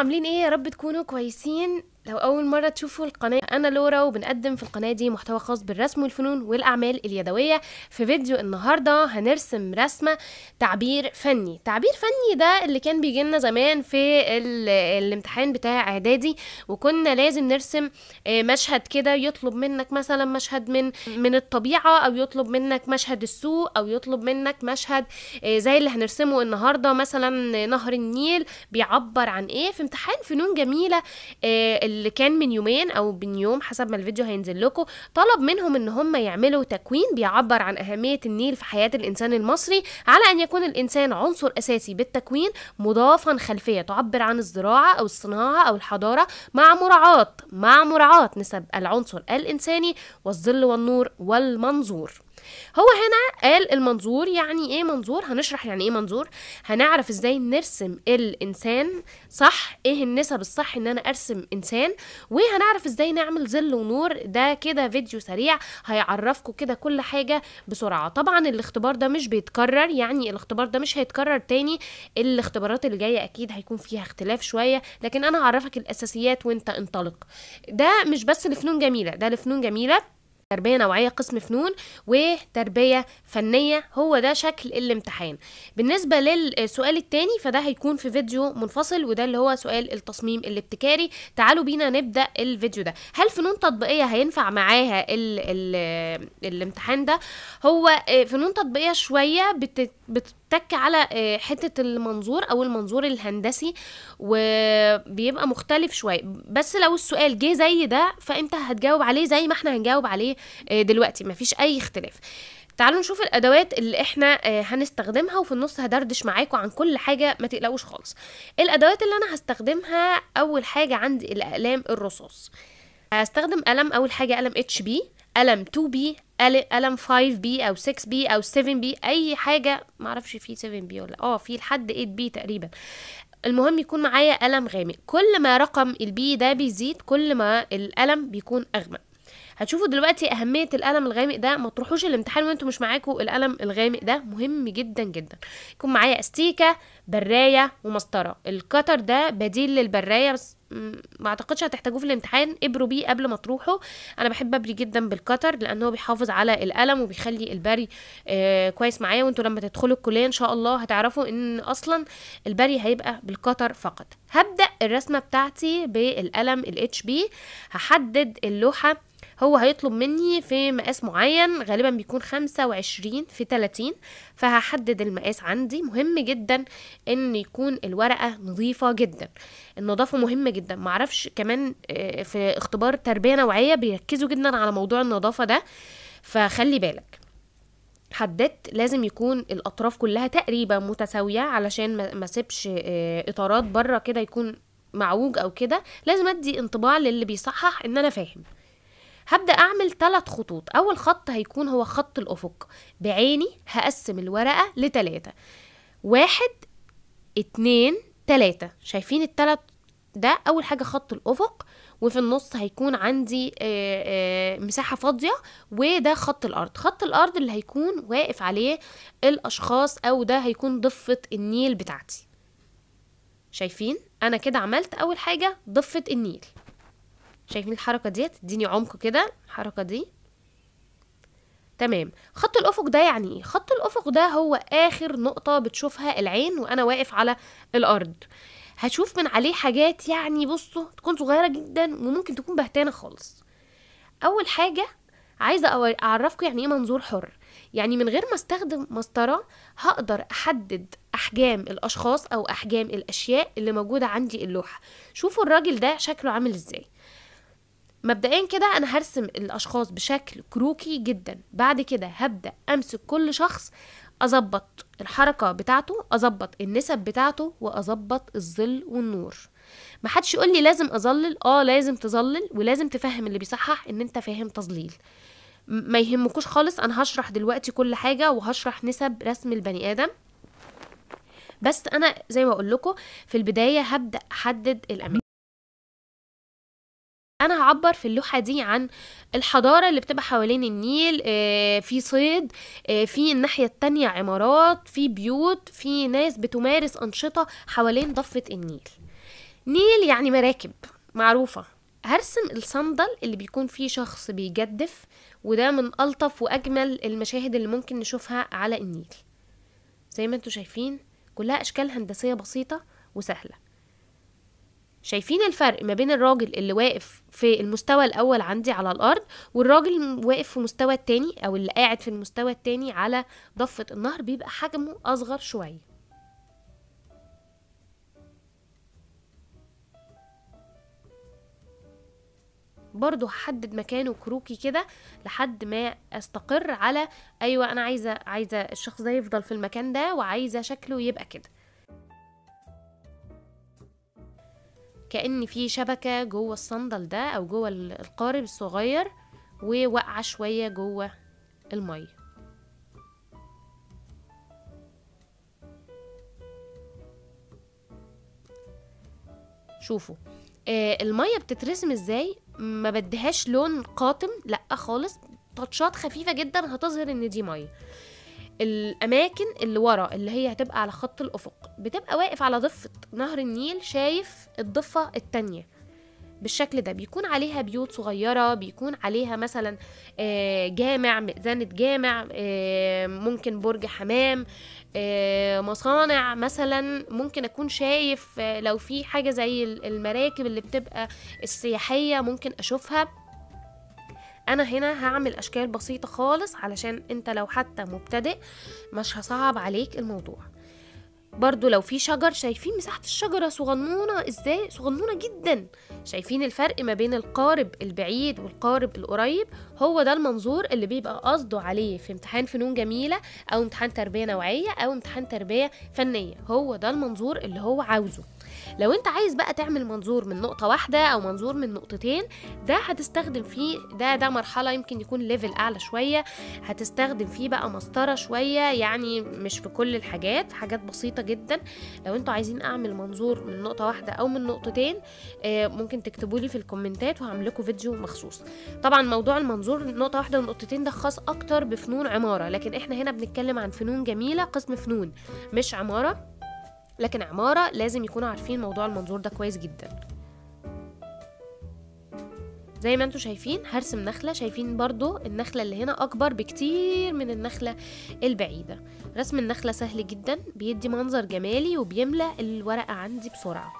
عاملين ايه يا رب تكونوا كويسين لو أول مرة تشوفوا القناة أنا لورا وبنقدم في القناة دي محتوى خاص بالرسم والفنون والأعمال اليدوية في فيديو النهاردة هنرسم رسمة تعبير فني تعبير فني ده اللي كان بيجيلنا زمان في الامتحان بتاع إعدادي وكنا لازم نرسم آه، مشهد كده يطلب منك مثلا مشهد من من الطبيعة أو يطلب منك مشهد السوق أو يطلب منك مشهد آه، زي اللي هنرسمه النهاردة مثلا نهر النيل بيعبر عن إيه في امتحان فنون جميلة آه، اللي كان من يومين او من يوم حسب ما الفيديو هينزل لكم طلب منهم ان هم يعملوا تكوين بيعبر عن اهميه النيل في حياه الانسان المصري على ان يكون الانسان عنصر اساسي بالتكوين مضافا خلفيه تعبر عن الزراعه او الصناعه او الحضاره مع مراعاه مع مراعاه نسب العنصر الانساني والظل والنور والمنظور هو هنا قال المنظور يعني ايه منظور هنشرح يعني ايه منظور هنعرف ازاي نرسم الانسان صح ايه النسب الصح ان انا ارسم انسان وهنعرف ازاي نعمل ظل ونور ده كده فيديو سريع هيعرفكم كده كل حاجه بسرعه طبعا الاختبار ده مش بيتكرر يعني الاختبار ده مش هيتكرر تاني الاختبارات اللي جايه اكيد هيكون فيها اختلاف شويه لكن انا هعرفك الاساسيات وانت انطلق ده مش بس لفنون جميله ده لفنون جميله تربية نوعية قسم فنون وتربية فنية هو ده شكل الامتحان بالنسبة للسؤال التاني فده هيكون في فيديو منفصل وده اللي هو سؤال التصميم الابتكاري تعالوا بينا نبدأ الفيديو ده هل فنون تطبيقية هينفع معاها الـ الـ الامتحان ده هو آه، فنون تطبيقية شوية بت, بت بتتك على آه، حته المنظور او المنظور الهندسي وبيبقى مختلف شويه بس لو السؤال جه زي ده فانت هتجاوب عليه زي ما احنا هنجاوب عليه آه، دلوقتي مفيش اي اختلاف تعالوا نشوف الادوات اللي احنا آه، هنستخدمها وفي النص هدردش معاكم عن كل حاجه ما تقلقوش خالص الادوات اللي انا هستخدمها اول حاجه عندي الاقلام الرصاص هستخدم قلم اول حاجه قلم اتش بي قلم 2B قلم 5B أو 6B أو 7B أي حاجة معرفش في 7B ولا اه في لحد 8B تقريبا المهم يكون معايا قلم غامق كل ما رقم البي ده بيزيد كل ما القلم بيكون أغمق هتشوفوا دلوقتي أهمية القلم الغامق ده ما تروحوش الامتحان وانتوا مش معاكوا القلم الغامق ده مهم جدا جدا يكون معايا استيكة براية ومسطرة الكتر ده بديل للبراية بس ما اعتقدش هتحتاجوه في الامتحان ابروا بيه قبل ما تروحوا انا بحب ابري جدا بالكتر لان هو بيحافظ على القلم وبيخلي البري آه كويس معايا وانتوا لما تدخلوا الكليه ان شاء الله هتعرفوا ان اصلا البري هيبقى بالكتر فقط هبدا الرسمه بتاعتي بالقلم الاتش بي هحدد اللوحه هو هيطلب مني في مقاس معين غالبا بيكون 25 في 30 فهحدد المقاس عندي مهم جدا ان يكون الورقه نظيفه جدا النظافه مهمه جدا معرفش كمان آه، في اختبار تربيه نوعيه بيركزوا جدا على موضوع النظافه ده فخلي بالك حددت لازم يكون الاطراف كلها تقريبا متساويه علشان ما سيبش آه، اطارات بره كده يكون معوج او كده لازم ادي انطباع للي بيصحح ان انا فاهم هبدأ أعمل ثلاث خطوط أول خط هيكون هو خط الأفق بعيني هقسم الورقة لتلاتة واحد اتنين تلاتة شايفين التلات ده أول حاجة خط الأفق وفي النص هيكون عندي آه، آه، مساحة فاضية وده خط الأرض خط الأرض اللي هيكون واقف عليه الأشخاص أو ده هيكون ضفة النيل بتاعتي شايفين أنا كده عملت أول حاجة ضفة النيل شايفين الحركه دي تديني عمق كده الحركه دي تمام خط الافق ده يعني ايه خط الافق ده هو اخر نقطه بتشوفها العين وانا واقف على الارض هشوف من عليه حاجات يعني بصوا تكون صغيره جدا وممكن تكون بهتانه خالص اول حاجه عايزه اعرفكم يعني ايه منظور حر يعني من غير ما استخدم مسطره هقدر احدد احجام الاشخاص او احجام الاشياء اللي موجوده عندي اللوحه شوفوا الراجل ده شكله عامل ازاي مبدئيا كده انا هرسم الاشخاص بشكل كروكي جدا بعد كده هبدا امسك كل شخص اظبط الحركه بتاعته اظبط النسب بتاعته واظبط الظل والنور محدش يقول لي لازم اظلل اه لازم تظلل ولازم تفهم اللي بيصحح ان انت فاهم تظليل ما يهمكوش خالص انا هشرح دلوقتي كل حاجه وهشرح نسب رسم البني ادم بس انا زي ما اقول لكم في البدايه هبدا احدد الاماكن انا هعبر في اللوحه دي عن الحضاره اللي بتبقى حوالين النيل آه، في صيد آه، في الناحيه التانية عمارات في بيوت في ناس بتمارس انشطه حوالين ضفه النيل نيل يعني مراكب معروفه هرسم الصندل اللي بيكون فيه شخص بيجدف وده من الطف واجمل المشاهد اللي ممكن نشوفها على النيل زي ما انتوا شايفين كلها اشكال هندسيه بسيطه وسهله شايفين الفرق ما بين الراجل اللي واقف في المستوى الأول عندي على الأرض والراجل واقف في المستوى التاني أو اللي قاعد في المستوى التاني على ضفة النهر بيبقى حجمه أصغر شوية برضو هحدد مكانه كروكي كده لحد ما استقر على ايوه انا عايزه عايزه الشخص ده يفضل في المكان ده وعايزه شكله يبقى كده كأن في شبكة جوه الصندل ده أو جوه القارب الصغير وواقعة شوية جوه المية شوفوا آه الميه بتترسم ازاي ما بديهاش لون قاتم لا خالص تاتشات خفيفه جدا هتظهر ان دي ميه الاماكن اللي ورا اللي هي هتبقى على خط الافق بتبقى واقف على ضفه نهر النيل شايف الضفه التانية بالشكل ده بيكون عليها بيوت صغيرة بيكون عليها مثلا آه، جامع مئذنة جامع آه، ممكن برج حمام آه، مصانع مثلا ممكن أكون شايف لو في حاجة زي المراكب اللي بتبقى السياحية ممكن أشوفها انا هنا هعمل اشكال بسيطه خالص علشان انت لو حتى مبتدئ مش هصعب عليك الموضوع برضو لو في شجر شايفين مساحة الشجرة صغنونة ازاي صغنونة جدا شايفين الفرق ما بين القارب البعيد والقارب القريب هو ده المنظور اللي بيبقى قصده عليه في امتحان فنون جميلة او امتحان تربية نوعية او امتحان تربية فنية هو ده المنظور اللي هو عاوزه لو انت عايز بقى تعمل منظور من نقطه واحده او منظور من نقطتين ده هتستخدم فيه ده ده مرحله يمكن يكون ليفل اعلى شويه هتستخدم فيه بقى مسطره شويه يعني مش في كل الحاجات حاجات بسيطه جدا لو انتوا عايزين اعمل منظور من نقطه واحده او من نقطتين آه، ممكن تكتبوا لي في الكومنتات وهعمل لكم فيديو مخصوص طبعا موضوع المنظور نقطه واحده ونقطتين ده خاص اكتر بفنون عماره لكن احنا هنا بنتكلم عن فنون جميله قسم فنون مش عماره لكن عمارة لازم يكونوا عارفين موضوع المنظور ده كويس جدا زي ما انتوا شايفين هرسم نخلة شايفين برضو النخلة اللي هنا أكبر بكتير من النخلة البعيدة رسم النخلة سهل جدا بيدي منظر جمالي وبيملأ الورقة عندي بسرعة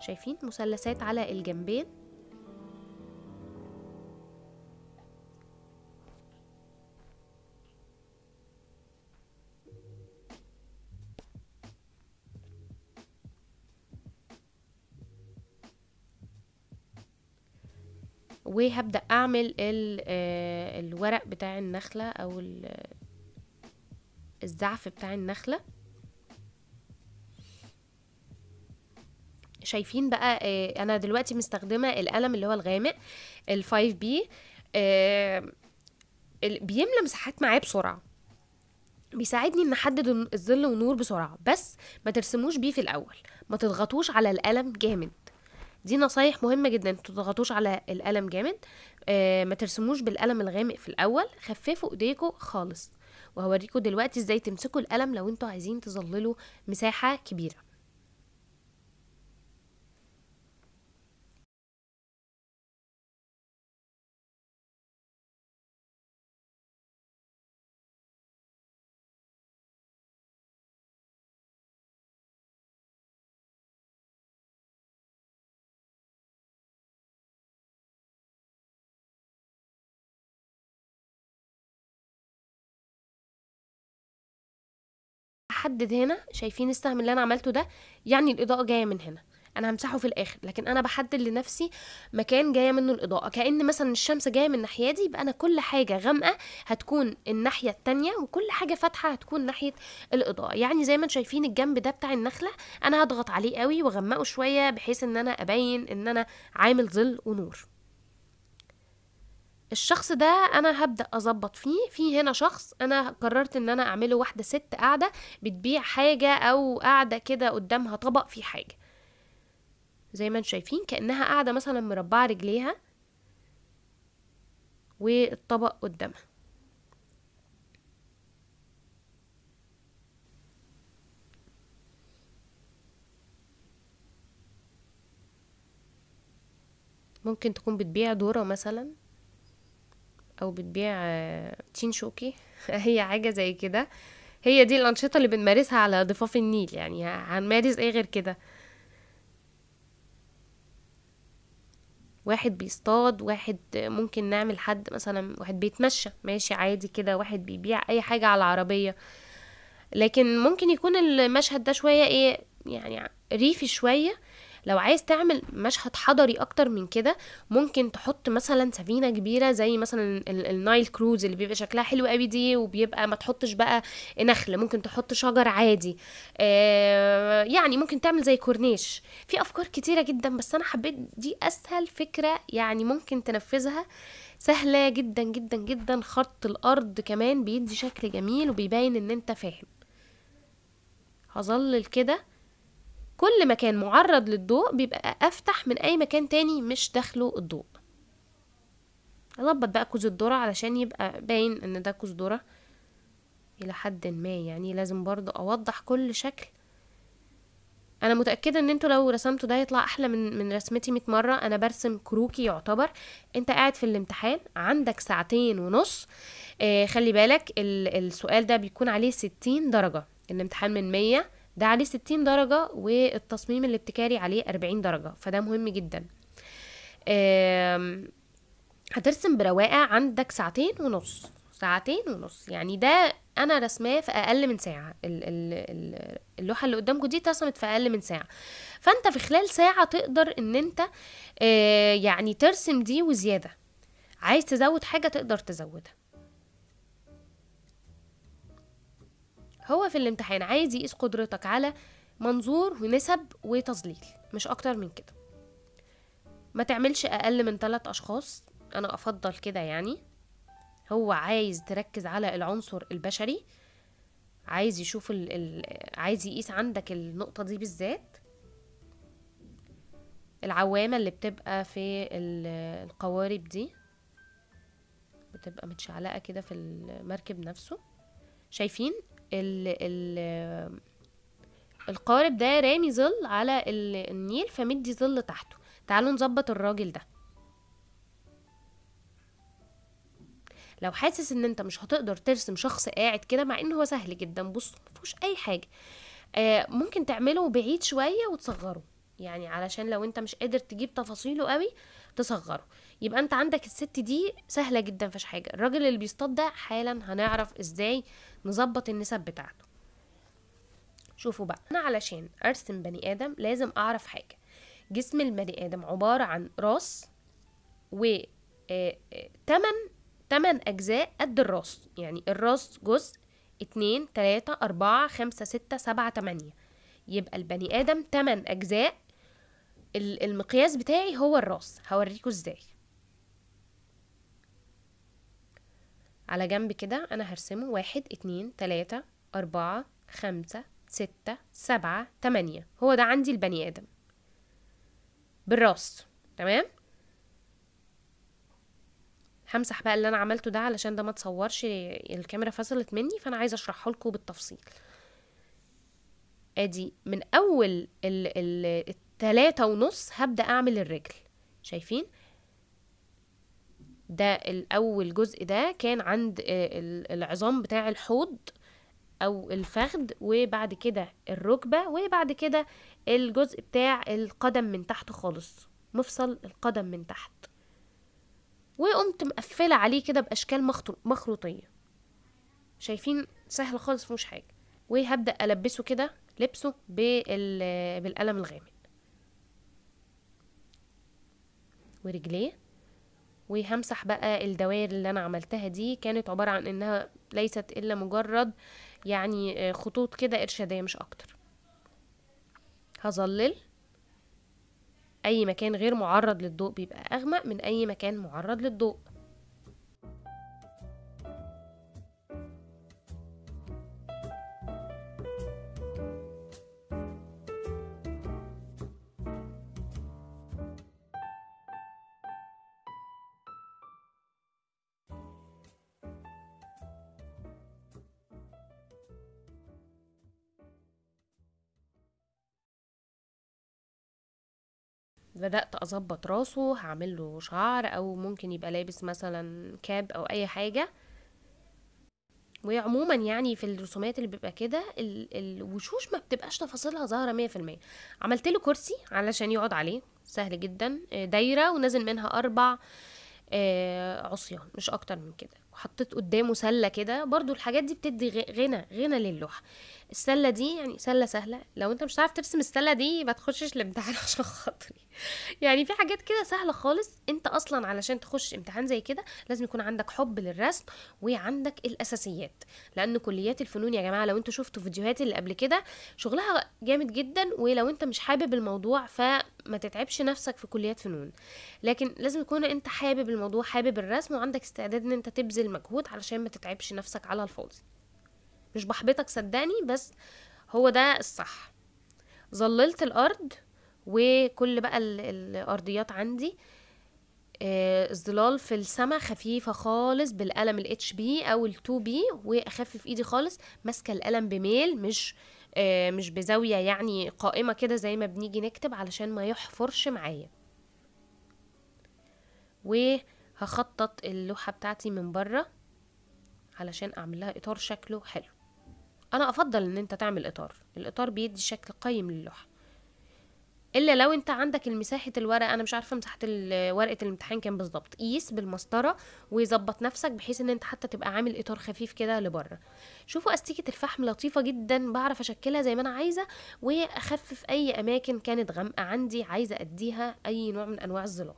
شايفين مثلثات على الجنبين وهبدا اعمل آه، الورق بتاع النخله او الزعف بتاع النخله شايفين بقى آه، انا دلوقتي مستخدمه القلم اللي هو الغامق ال5 بي آه، بيملى مساحات معاه بسرعه بيساعدني ان احدد الظل والنور بسرعه بس ما ترسموش بيه في الاول ما تضغطوش على القلم جامد دي نصايح مهمه جدا ما تضغطوش على القلم جامد آه ما ترسموش بالقلم الغامق في الاول خففوا ايديكم خالص وهوريكم دلوقتي ازاي تمسكوا القلم لو انتوا عايزين تظللوا مساحه كبيره بحدد هنا شايفين السهم اللي انا عملته ده يعني الاضاءه جايه من هنا انا همسحه في الاخر لكن انا بحدد لنفسي مكان جايه منه الاضاءه كان مثلا الشمس جايه من الناحيه دي يبقى انا كل حاجه غامقه هتكون الناحيه التانية وكل حاجه فاتحه هتكون ناحيه الاضاءه يعني زي ما انتم شايفين الجنب ده بتاع النخله انا هضغط عليه قوي واغمقه شويه بحيث ان انا ابين ان انا عامل ظل ونور الشخص ده انا هبدا اظبط فيه في هنا شخص انا قررت ان انا اعمله واحده ست قاعده بتبيع حاجه او قاعده كده قدامها طبق فيه حاجه زي ما انتم شايفين كانها قاعده مثلا مربعه رجليها والطبق قدامها ممكن تكون بتبيع دورة مثلا او بتبيع آه، شوكي هي حاجه زي كده هي دي الانشطه اللي بنمارسها على ضفاف النيل يعني هنمارس ايه غير كده واحد بيصطاد واحد ممكن نعمل حد مثلا واحد بيتمشى ماشي عادي كده واحد بيبيع اي حاجه على العربيه لكن ممكن يكون المشهد ده شويه ايه يعني ريفي شويه لو عايز تعمل مشهد حضري اكتر من كده ممكن تحط مثلا سفينه كبيره زي مثلا النايل كروز اللي بيبقى شكلها حلو قوي دي وبيبقى ما تحطش بقى نخل ممكن تحط شجر عادي آه، يعني ممكن تعمل زي كورنيش في افكار كتيره جدا بس انا حبيت دي اسهل فكره يعني ممكن تنفذها سهله جدا جدا جدا خط الارض كمان بيدي شكل جميل وبيبين ان انت فاهم هظلل كده كل مكان معرض للضوء بيبقى افتح من اي مكان تاني مش داخله الضوء لبط بقى كوز الذره علشان يبقى باين ان ده كوز ذره الى حد ما يعني لازم برضو اوضح كل شكل انا متاكده ان انتوا لو رسمتوا ده يطلع احلى من من رسمتي مئة مره انا برسم كروكي يعتبر انت قاعد في الامتحان عندك ساعتين ونص آه خلي بالك السؤال ده بيكون عليه ستين درجه الامتحان من مئة ده عليه 60 درجة والتصميم الابتكاري عليه 40 درجة فده مهم جدا هترسم برواقة عندك ساعتين ونص ساعتين ونص يعني ده انا رسماه في اقل من ساعه اللوحه اللي قدامكم دي اترسمت في اقل من ساعه فانت في خلال ساعه تقدر ان انت آه، يعني ترسم دي وزياده عايز تزود حاجه تقدر تزودها هو في الامتحان عايز يقيس قدرتك على منظور ونسب وتظليل مش اكتر من كده ما تعملش اقل من ثلاث اشخاص انا افضل كده يعني هو عايز تركز على العنصر البشري عايز يشوف ال ال عايز يقيس عندك النقطه دي بالذات العوامه اللي بتبقى في القوارب دي بتبقى متشعلقه كده في المركب نفسه شايفين ال ال القارب ده رامي ظل على النيل فمدي ظل تحته تعالوا نظبط الراجل ده لو حاسس ان انت مش هتقدر ترسم شخص قاعد كده مع ان هو سهل جدا بص مفيهوش اي حاجه آه ممكن تعمله بعيد شويه وتصغره يعني علشان لو انت مش قادر تجيب تفاصيله قوي تصغره يبقى انت عندك الست دي سهله جدا فش حاجه الراجل اللي بيصطاد ده حالا هنعرف ازاي نظبط النسب بتاعته شوفوا بقى انا علشان ارسم بني ادم لازم اعرف حاجه جسم البني ادم عباره عن راس و آه، آه، تمن تمن اجزاء قد الراس يعني الراس جزء اتنين تلاتة اربعة خمسة ستة سبعة تمانية يبقى البني ادم تمن اجزاء المقياس بتاعي هو الراس هوريكوا ازاي على جنب كده أنا هرسمه واحد اتنين تلاتة أربعة خمسة ستة سبعة تمانية هو ده عندي البني آدم بالراس تمام همسح بقى اللي انا عملته ده علشان ده ما تصورش الكاميرا فصلت مني فانا عايزه اشرحه لكم بالتفصيل ادي من اول ال التلاتة ونص هبدا اعمل الرجل شايفين ده الاول جزء ده كان عند آه، العظام بتاع الحوض او الفخذ وبعد كده الركبه وبعد كده الجزء بتاع القدم من تحت خالص مفصل القدم من تحت وقمت مقفله عليه كده باشكال مخروطيه شايفين سهل خالص مش حاجه وهبدا البسه كده لبسه بالقلم الغامق ورجليه وهمسح بقى الدوائر اللي انا عملتها دي كانت عبارة عن انها ليست الا مجرد يعني آه، خطوط كده ارشادية مش اكتر هظلل اي مكان غير معرض للضوء بيبقى اغمق من اي مكان معرض للضوء بدأت أظبط راسه هعمل له شعر أو ممكن يبقى لابس مثلا كاب أو أي حاجة وعموما يعني في الرسومات اللي بيبقى كده الوشوش ما بتبقاش تفاصيلها ظاهره مية في المية عملت له كرسي علشان يقعد عليه سهل جدا آه، دايره ونازل منها اربع آه، عصيان مش اكتر من كده وحطيت قدامه سله كده برضو الحاجات دي بتدي غنى غنى للوحه السله دي يعني سله سهله لو انت مش عارف ترسم السله دي ما تخشش الامتحان عشان خاطري يعني في حاجات كده سهله خالص انت اصلا علشان تخش امتحان زي كده لازم يكون عندك حب للرسم وعندك الاساسيات لان كليات الفنون يا جماعه لو انتوا شفتوا فيديوهات اللي قبل كده شغلها جامد جدا ولو انت مش حابب الموضوع فما تتعبش نفسك في كليات فنون لكن لازم يكون انت حابب الموضوع حابب الرسم وعندك استعداد ان انت تبذل بذل مجهود علشان ما تتعبش نفسك على الفاضي مش بحبطك صدقني بس هو ده الصح ظللت الارض وكل بقى الارضيات عندي آه، الظلال في السما خفيفه خالص بالقلم الاتش بي او ال2 بي واخفف ايدي خالص ماسكه القلم بميل مش آه، مش بزاويه يعني قائمه كده زي ما بنيجي نكتب علشان ما يحفرش معايا و هخطط اللوحة بتاعتي من بره علشان اعمل لها اطار شكله حلو انا افضل ان انت تعمل اطار الاطار بيدي شكل قيم للوحة الا لو انت عندك المساحة الورقة انا مش عارفة مساحة ورقة الامتحان كام بالظبط قيس بالمسطرة ويظبط نفسك بحيث ان انت حتى تبقى عامل اطار خفيف كده لبره شوفوا استيكة الفحم لطيفة جدا بعرف اشكلها زي ما انا عايزة واخفف اي اماكن كانت غامقة عندي عايزة اديها اي نوع من انواع الظلال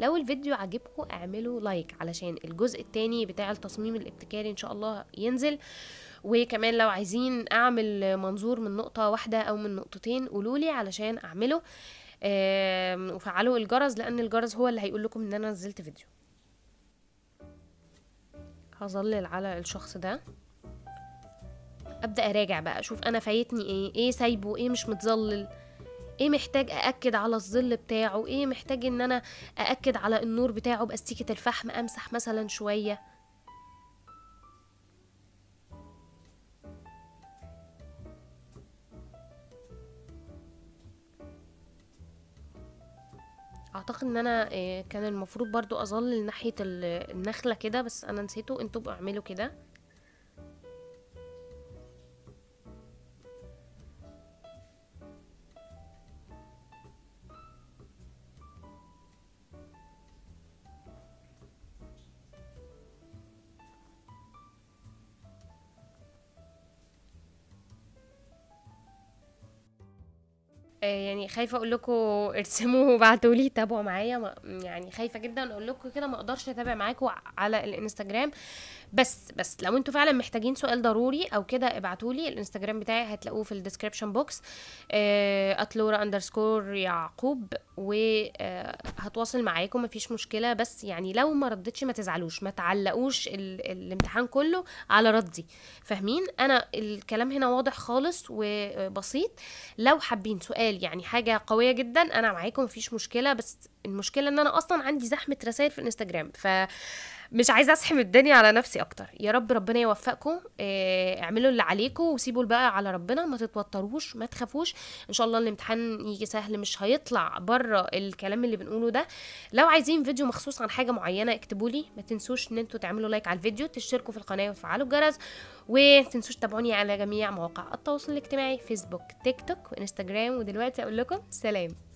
لو الفيديو عجبكم اعملوا لايك علشان الجزء التاني بتاع التصميم الابتكاري ان شاء الله ينزل وكمان لو عايزين اعمل منظور من نقطة واحدة او من نقطتين قولولي علشان اعمله وفعلوا الجرس لان الجرس هو اللي هيقول لكم ان انا نزلت فيديو هظلل على الشخص ده ابدا اراجع بقى اشوف انا فايتني ايه ايه سايبه ايه مش متظلل ايه محتاج أأكد على الظل بتاعه ايه محتاج ان انا أأكد على النور بتاعه بأستيكة الفحم امسح مثلا شوية اعتقد ان انا آه، كان المفروض برضو اظلل ناحية النخلة كده بس انا نسيته انتوا اعملوا كده آه، يعني خايفه اقول لكم ارسموا وبعتوا لي تابعوا معايا يعني خايفه جدا اقول لكم كده ما اقدرش اتابع معاكم على الانستجرام بس بس لو انتوا فعلا محتاجين سؤال ضروري او كده ابعتوا لي الانستجرام بتاعي هتلاقوه في الديسكربشن بوكس اتلورا آه، اندرسكور يعقوب وهتواصل آه، معاكم مفيش مشكله بس يعني لو ما ردتش ما تزعلوش ما تعلقوش ال... الامتحان كله على ردي فاهمين انا الكلام هنا واضح خالص وبسيط لو حابين سؤال مثال يعني حاجه قويه جدا انا معاكم مفيش مشكله بس المشكله ان انا اصلا عندي زحمه رسائل في الانستجرام ف مش عايزه اسحب الدنيا على نفسي اكتر يا رب ربنا يوفقكم اه اعملوا اللي عليكم وسيبوا الباقي على ربنا ما تتوتروش ما تخافوش ان شاء الله الامتحان يجي سهل مش هيطلع بره الكلام اللي بنقوله ده لو عايزين فيديو مخصوص عن حاجه معينه اكتبوا لي ما تنسوش ان انتوا تعملوا لايك على الفيديو تشتركوا في القناه وتفعلوا الجرس وتنسوش تتابعوني على جميع مواقع التواصل الاجتماعي فيسبوك تيك توك وانستغرام ودلوقتي اقول لكم سلام